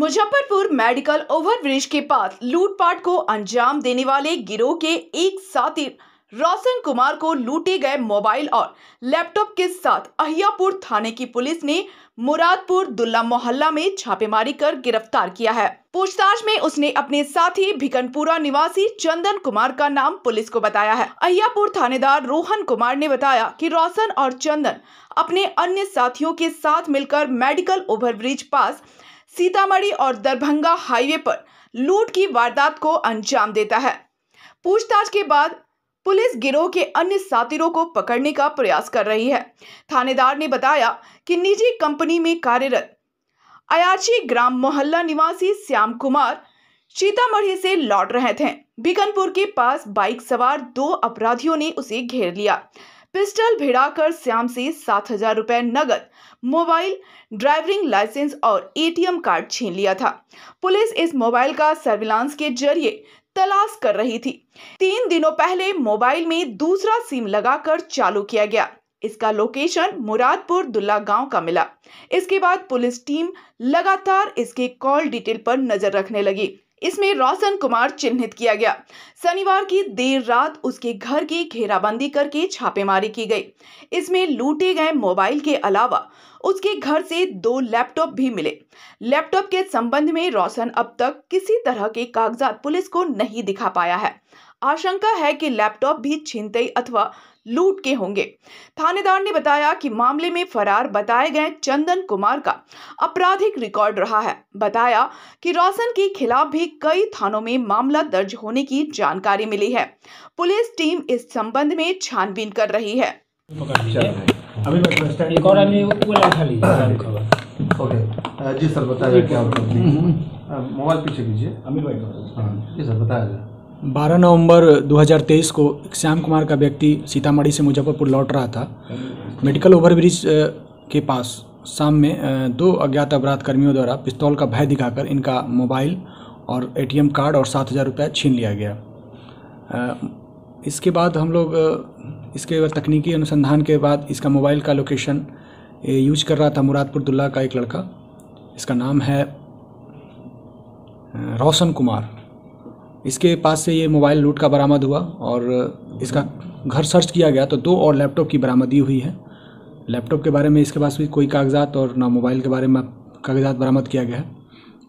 Muzaffarpur medical overbridge के पास लूटपाट को अंजाम देने वाले गिरोह के एक साथी रोशन कुमार को लूटे गए मोबाइल और लैपटॉप के साथ अहियापुर थाने की पुलिस ने मुरादपुर दुल्ला मोहल्ला में छापेमारी कर गिरफ्तार किया है पूछताछ में उसने अपने साथी भिकनपुरा निवासी चंदन कुमार का नाम पुलिस को बताया है अहियापुर थानेदार रोहन कुमार ने बताया कि रोशन और चंदन अपने अन्य साथियों के साथ मिलकर मेडिकल ओवरब्रिज पास सीतामढ़ी और दरभंगा हाईवे पर लूट की वारदात को अंजाम देता है पूछताछ के बाद पुलिस गिरोह के अन्य साथियों को पकड़ने का प्रयास कर रही है थानेदार ने बताया कि निजी कंपनी में कार्यरत अयाची ग्राम मोहल्ला निवासी श्याम कुमार सीतामढ़ी से लौट रहे थे बिकनपुर के पास बाइक सवार दो अपराधियों ने उसे घेर लिया पिस्टल भिड़ाकर श्याम से सात हजार रुपये नगद मोबाइल ड्राइविंग लाइसेंस और एटीएम कार्ड छीन लिया था पुलिस इस मोबाइल का सर्विलांस के जरिए तलाश कर रही थी तीन दिनों पहले मोबाइल में दूसरा सिम लगाकर चालू किया गया इसका लोकेशन मुरादपुर दुल्ला गांव का मिला इसके बाद पुलिस टीम लगातार इसके कॉल डिटेल पर नजर रखने लगी इसमें रोशन कुमार चिन्हित किया गया शनिवार की देर रात उसके घर की घेराबंदी करके छापेमारी की गई इसमें लूटे गए मोबाइल के अलावा उसके घर से दो लैपटॉप भी मिले लैपटॉप के संबंध में रोशन अब तक किसी तरह के कागजात पुलिस को नहीं दिखा पाया है आशंका है कि लैपटॉप भी छिनतई अथवा लूट के होंगे थानेदार ने बताया कि मामले में फरार बताए गए चंदन कुमार का आपराधिक रिकॉर्ड रहा है बताया कि रोशन के खिलाफ भी कई थानों में मामला दर्ज होने की जानकारी मिली है पुलिस टीम इस संबंध में छानबीन कर रही है जी सर बताया क्या हम्म। मोबाइल पीछे कीजिए अमीर भाई हाँ, जी सर बताया 12 नवंबर 2023 को श्याम कुमार का व्यक्ति सीतामढ़ी से मुजफ्फरपुर लौट रहा था मेडिकल ओवरब्रिज के पास शाम में दो अज्ञात अपराध कर्मियों द्वारा पिस्तौल का भय दिखाकर इनका मोबाइल और एटीएम कार्ड और सात हज़ार रुपये छीन लिया गया इसके बाद हम लोग इसके तकनीकी अनुसंधान के बाद इसका मोबाइल का लोकेशन यूज कर रहा था मुरादपुर दुल्ला का एक लड़का इसका नाम है रोशन कुमार इसके पास से ये मोबाइल लूट का बरामद हुआ और इसका घर सर्च किया गया तो दो और लैपटॉप की बरामदी हुई है लैपटॉप के बारे में इसके पास भी कोई कागजात और ना मोबाइल के बारे में कागजात बरामद किया गया है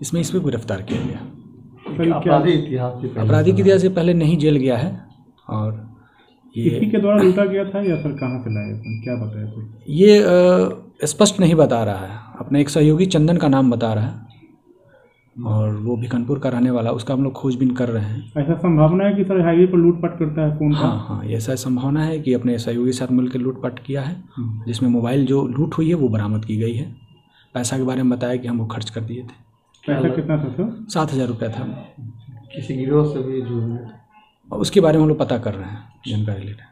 इसमें पर गिरफ्तार किया गया अपराधी इतिहास के इतिहास से पहले नहीं जेल गया है और ये इसी के द्वारा लूटा गया था या फिर कहाँ से लाए क्या बताया ये स्पष्ट नहीं बता रहा है अपने एक सहयोगी चंदन का नाम बता रहा है और वो भिकनपुर का रहने वाला उसका हम लोग खोजबीन कर रहे हैं ऐसा संभावना है कि सर हाईवे पर लूटपाट करता है फोन हाँ हाँ ऐसा संभावना है कि अपने सहयोगी के साथ मिलकर लूटपाट किया है जिसमें मोबाइल जो लूट हुई है वो बरामद की गई है पैसा के बारे में बताया कि हम वो खर्च कर दिए थे पैसा कितना था सर सात हज़ार रुपया था किसी गिरोह से भी जो उसके बारे में हम लोग पता कर रहे हैं जानकारी ले रहे हैं